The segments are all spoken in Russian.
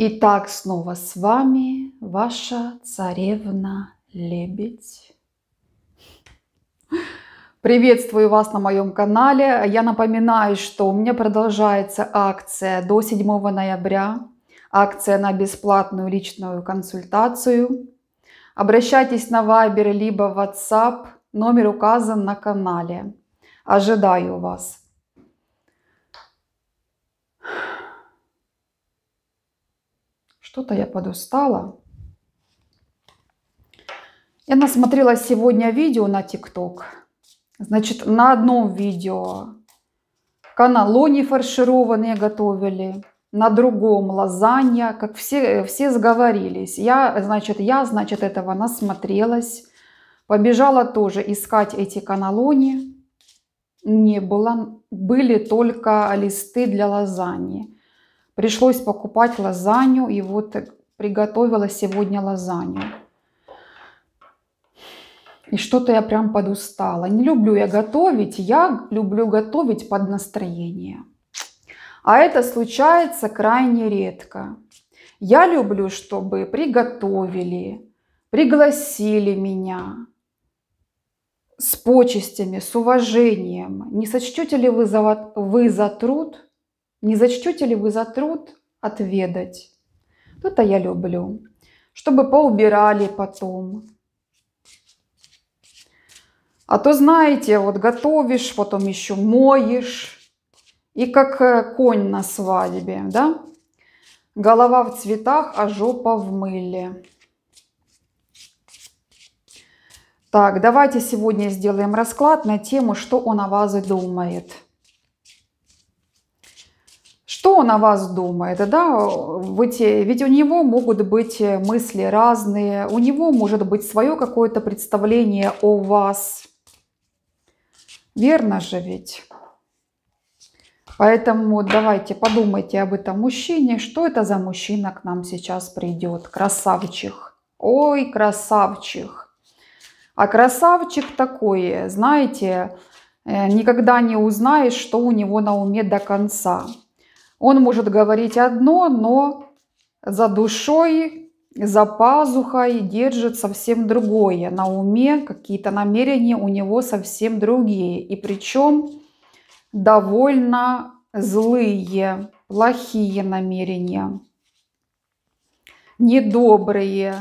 Итак, снова с вами ваша царевна Лебедь. Приветствую вас на моем канале. Я напоминаю, что у меня продолжается акция до 7 ноября. Акция на бесплатную личную консультацию. Обращайтесь на Viber либо WhatsApp. Номер указан на канале. Ожидаю вас. Что-то я подустала. Я насмотрела сегодня видео на ТикТок. Значит, на одном видео каналони фаршированные готовили, на другом лазанья, как все, все сговорились. Я, значит, я, значит, этого насмотрелась. Побежала тоже искать эти каналони. Не было, были только листы для лазаньи. Пришлось покупать лазанью, и вот приготовила сегодня лазанью. И что-то я прям подустала. Не люблю я готовить, я люблю готовить под настроение. А это случается крайне редко. Я люблю, чтобы приготовили, пригласили меня с почестями, с уважением. Не сочтете ли вы за, вы за труд – не зачтете ли вы за труд отведать? То-то я люблю. Чтобы поубирали потом. А то, знаете, вот готовишь, потом еще моешь. И как э, конь на свадьбе, да? Голова в цветах, а жопа в мыле. Так, давайте сегодня сделаем расклад на тему, что он о вас думает что он о вас думает, да, ведь, ведь у него могут быть э, мысли разные, у него может быть свое какое-то представление о вас. Верно же ведь? Поэтому давайте подумайте об этом мужчине, что это за мужчина к нам сейчас придет, Красавчик, Ой, красавчик. А красавчик такой, знаете, э, никогда не узнаешь, что у него на уме до конца. Он может говорить одно, но за душой, за пазухой держит совсем другое. На уме какие-то намерения у него совсем другие. И причем довольно злые, плохие намерения, недобрые,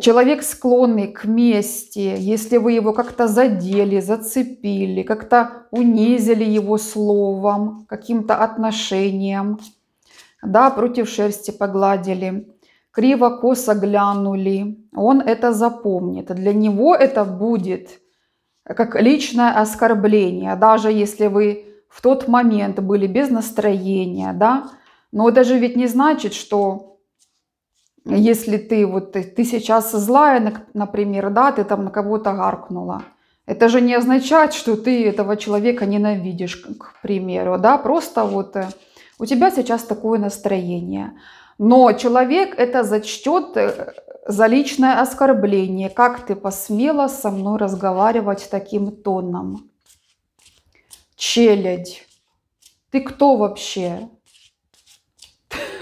человек склонный к мести, если вы его как-то задели, зацепили, как-то унизили его словом, каким-то отношением, да, против шерсти погладили, криво косо глянули, он это запомнит. Для него это будет как личное оскорбление, даже если вы в тот момент были без настроения, да, но это же ведь не значит, что если ты вот ты сейчас злая, например, да, ты там на кого-то гаркнула, это же не означает, что ты этого человека ненавидишь, к примеру, да, просто вот э, у тебя сейчас такое настроение. Но человек это зачтет э, за личное оскорбление. Как ты посмела со мной разговаривать таким тоном? Челядь. Ты кто вообще?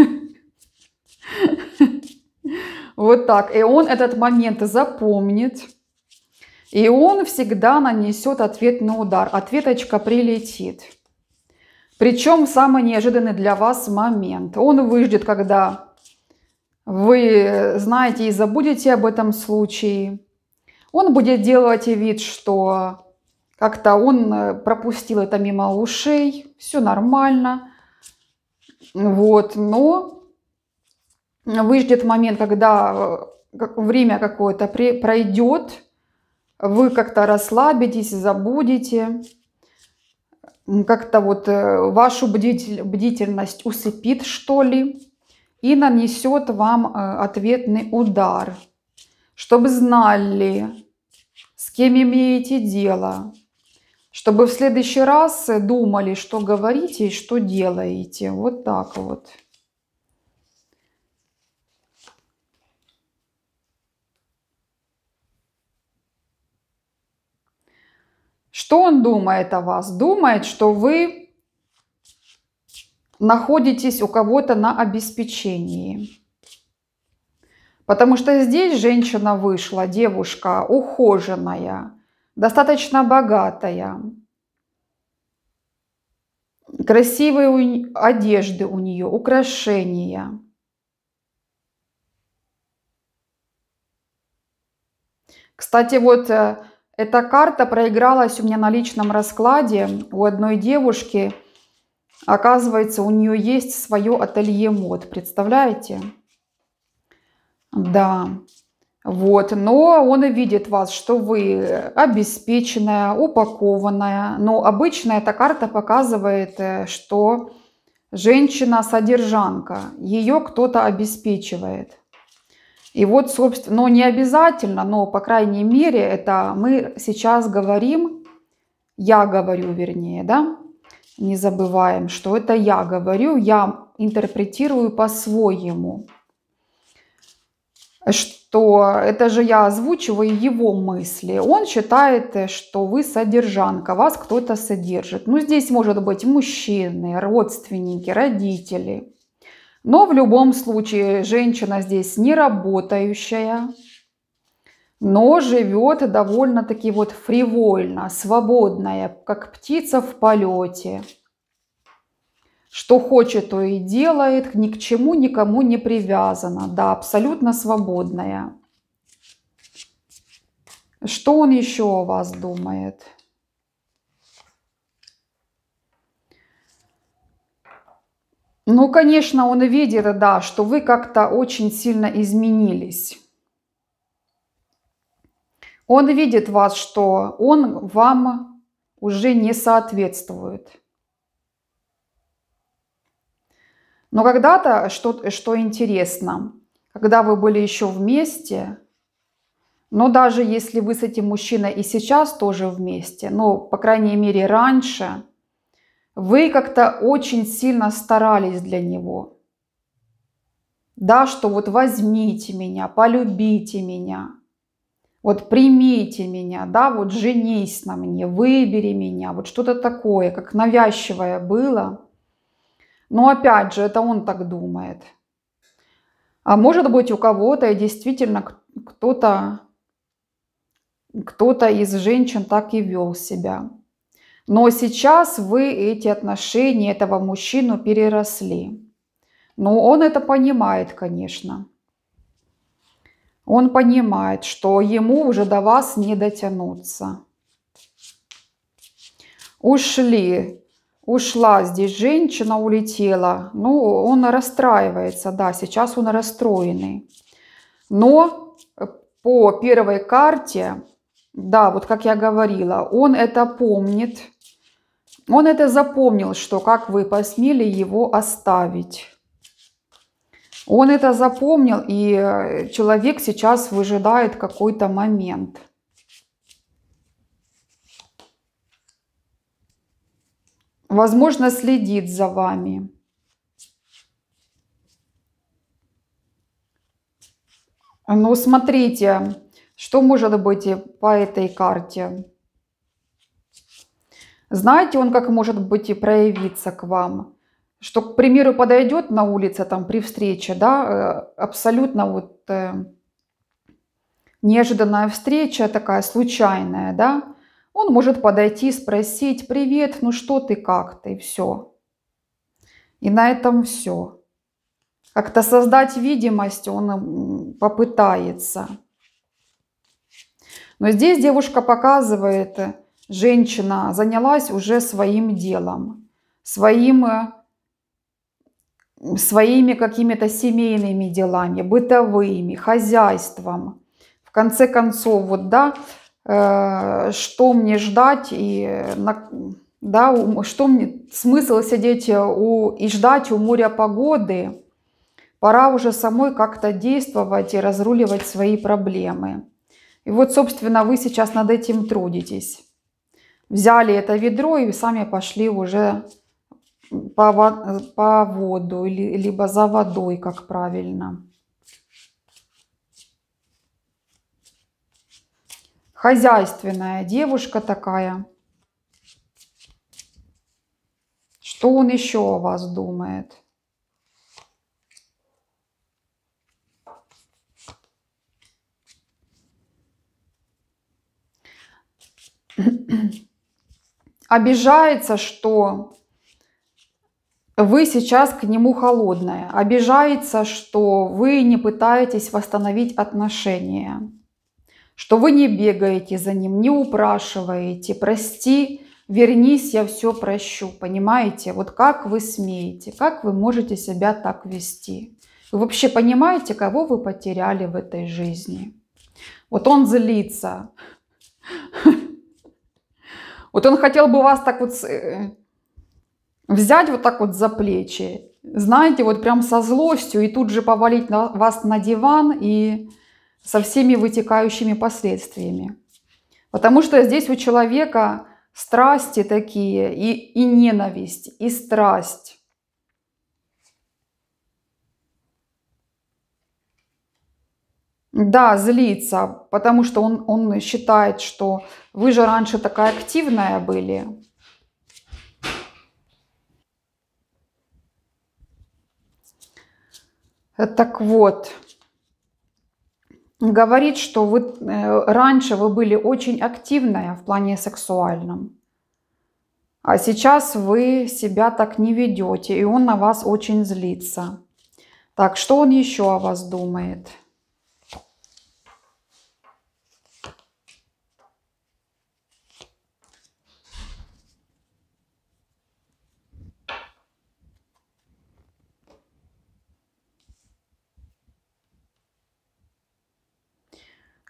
Вот так. И он этот момент запомнит. И он всегда нанесет ответный удар. Ответочка прилетит. Причем самый неожиданный для вас момент. Он выждет, когда вы знаете и забудете об этом случае. Он будет делать вид, что как-то он э, пропустил это мимо ушей, все нормально. Вот, но выждет момент, когда э, время какое-то пройдет, вы как-то расслабитесь, забудете, как-то вот э, вашу бдительность усыпит, что ли, и нанесет вам э, ответный удар, чтобы знали, с кем имеете дело, чтобы в следующий раз думали, что говорите и что делаете. Вот так вот. Что он думает о вас? Думает, что вы находитесь у кого-то на обеспечении. Потому что здесь женщина вышла, девушка ухоженная, достаточно богатая, красивые одежды у нее, украшения. Кстати, вот э, эта карта проигралась у меня на личном раскладе у одной девушки. Оказывается, у нее есть свое ателье мод, представляете? Да, вот, но он и видит вас, что вы обеспеченная, упакованная. Но обычно эта карта показывает, э, что женщина-содержанка, ее кто-то обеспечивает. И вот, собственно, но ну, не обязательно, но, по крайней мере, это мы сейчас говорим, я говорю, вернее, да, не забываем, что это я говорю, я интерпретирую по-своему, что это же я озвучиваю его мысли. Он считает, что вы содержанка, вас кто-то содержит. Ну, здесь может быть мужчины, родственники, родители. Но в любом случае женщина здесь не работающая, но живет довольно-таки вот фривольно, свободная, как птица в полете. Что хочет, то и делает, ни к чему никому не привязана. Да, абсолютно свободная. Что он еще о вас думает? Ну, конечно, он видит, да, что вы как-то очень сильно изменились. Он видит вас, что он вам уже не соответствует. Но когда-то, что, что интересно, когда вы были еще вместе, но даже если вы с этим мужчиной и сейчас тоже вместе, но, по крайней мере, раньше – вы как-то очень сильно старались для него. Да, что вот возьмите меня, полюбите меня, вот примите меня, да, вот женись на мне, выбери меня, вот что-то такое, как навязчивое было. Но опять же, это он так думает. А может быть у кого-то и действительно кто-то кто-то из женщин так и вел себя. Но сейчас вы эти отношения этого мужчину переросли. Ну, он это понимает, конечно. Он понимает, что ему уже до вас не дотянуться. Ушли. Ушла здесь женщина, улетела. Ну, он расстраивается, да, сейчас он расстроенный. Но э, по первой карте, да, вот как я говорила, он это помнит, он это запомнил, что как вы посмели его оставить. Он это запомнил, и э, человек сейчас выжидает какой-то момент. Возможно, следит за вами. Но ну, смотрите, что может быть по этой карте. Знаете он, как может быть и проявиться к вам? Что, к примеру, подойдет на улице там при встрече, да, э, абсолютно вот э, неожиданная встреча такая случайная, да, он может подойти, спросить, привет, ну что ты, как ты, и все. И на этом все. Как-то создать видимость он попытается. Но здесь девушка показывает, женщина занялась уже своим делом, своим, э, своими какими-то семейными делами, бытовыми, хозяйством. В конце концов, вот, да, э, что мне ждать и на, да, что мне, смысл сидеть э, у, и ждать у моря погоды, пора уже самой как-то действовать и разруливать свои проблемы. И вот, собственно, вы сейчас над этим трудитесь взяли это ведро и сами пошли уже по, по воду, либо за водой, как правильно. Хозяйственная девушка такая. Что он еще о вас думает? обижается, что вы сейчас к нему холодная, обижается, что вы не пытаетесь восстановить отношения, что вы не бегаете за ним, не упрашиваете, прости, вернись, я все прощу, понимаете? Вот как вы смеете, как вы можете себя так вести? Вы вообще понимаете, кого вы потеряли в этой жизни? Вот он злится, вот он хотел бы вас так вот э, взять вот так вот за плечи, знаете, вот прям со злостью и тут же повалить на вас на диван и со всеми вытекающими последствиями. Потому что здесь у человека страсти такие, и, и ненависть, и страсть, Да, злится, потому что он, он считает, что вы же раньше такая активная были. Так вот, говорит, что вы, э, раньше вы были очень активная в плане сексуальном, а сейчас вы себя так не ведете, и он на вас очень злится. Так, что он еще о вас думает?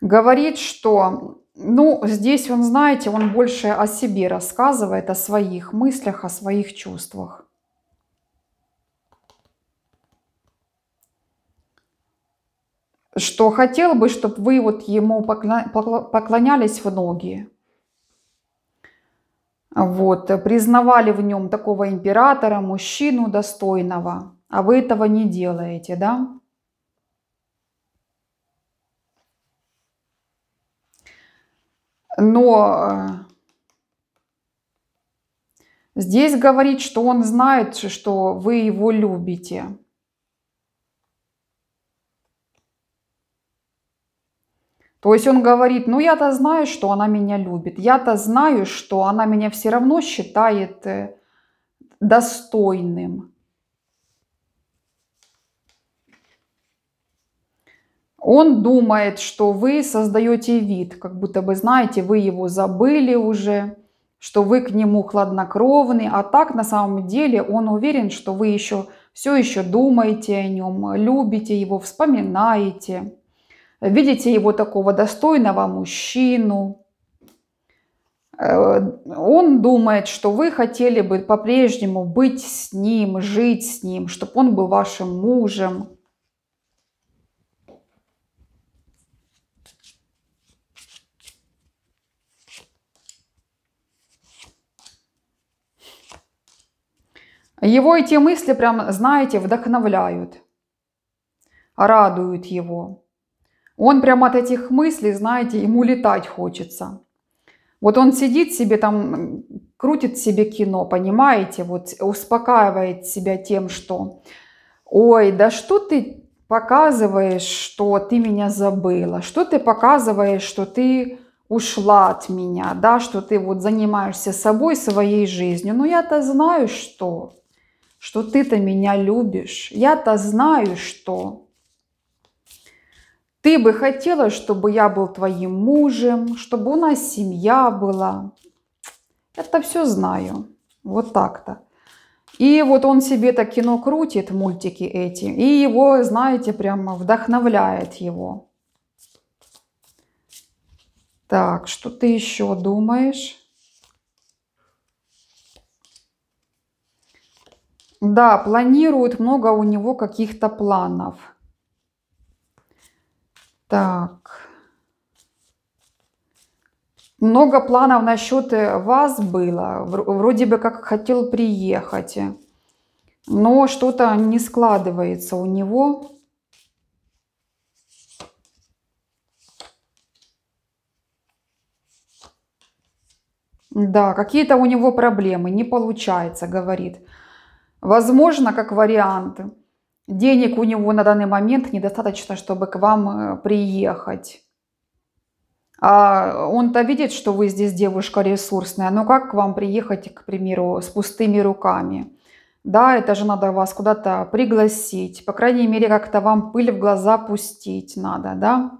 говорит, что, ну, здесь он, знаете, он больше о себе рассказывает, о своих мыслях, о своих чувствах. Что хотел бы, чтобы вы вот ему поклонялись в ноги. Вот, признавали в нем такого императора, мужчину достойного, а вы этого не делаете, да? Но э, здесь говорит, что он знает, что вы его любите. То есть он говорит, ну я-то знаю, что она меня любит, я-то знаю, что она меня все равно считает э, достойным. Он думает, что вы создаете вид, как будто бы знаете, вы его забыли уже, что вы к нему хладнокровны, а так на самом деле он уверен, что вы еще все еще думаете о нем, любите его, вспоминаете, видите его такого достойного мужчину. Э, он думает, что вы хотели бы по-прежнему быть с ним, жить с ним, чтобы он был вашим мужем. Его эти мысли, прям, знаете, вдохновляют, радуют его. Он прям от этих мыслей, знаете, ему летать хочется. Вот он сидит себе там, крутит себе кино, понимаете, вот успокаивает себя тем, что «Ой, да что ты показываешь, что ты меня забыла, что ты показываешь, что ты ушла от меня, да, что ты вот занимаешься собой, своей жизнью. Но ну, я-то знаю, что что ты-то меня любишь. Я-то знаю, что ты бы хотела, чтобы я был твоим мужем, чтобы у нас семья была. Это все знаю. Вот так-то. И вот он себе так кино крутит, мультики эти, и его, знаете, прямо вдохновляет его. Так, что ты еще думаешь? Да, планирует много у него каких-то планов. Так. Много планов насчет э, вас было. Вроде бы как хотел приехать. Но что-то не складывается у него. Да, какие-то у него проблемы, не получается, говорит. Возможно, как вариант, денег у него на данный момент недостаточно, чтобы к вам э, приехать. А он-то видит, что вы здесь девушка ресурсная, но как к вам приехать, к примеру, с пустыми руками? Да, это же надо вас куда-то пригласить, по крайней мере, как-то вам пыль в глаза пустить надо, да?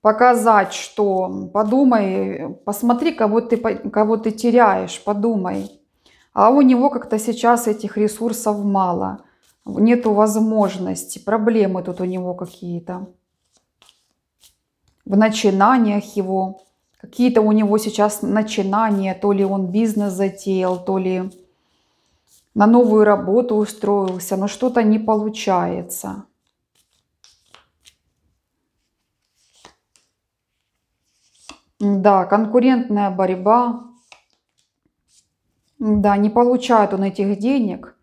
Показать, что подумай, посмотри, кого ты, кого ты теряешь, подумай а у него как-то сейчас этих ресурсов мало, нету возможности, проблемы тут у него какие-то в начинаниях его, какие-то у него сейчас начинания, то ли он бизнес затеял, то ли на новую работу устроился, но что-то не получается. Да, конкурентная борьба, да, не получает он этих денег.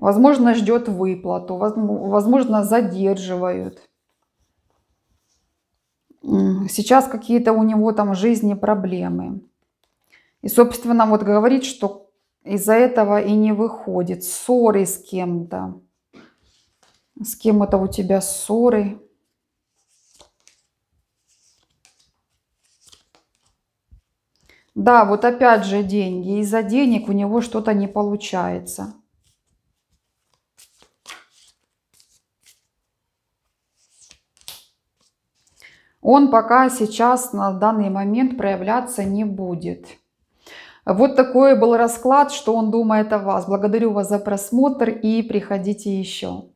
Возможно, ждет выплату, возможно, задерживают. Сейчас какие-то у него там жизни проблемы. И, собственно, вот говорит, что из-за этого и не выходит. Ссоры с кем-то. С кем это у тебя ссоры? Да, вот опять же деньги. Из-за денег у него что-то не получается. Он пока сейчас на данный момент проявляться не будет. Вот такой был расклад, что он думает о вас. Благодарю вас за просмотр и приходите еще.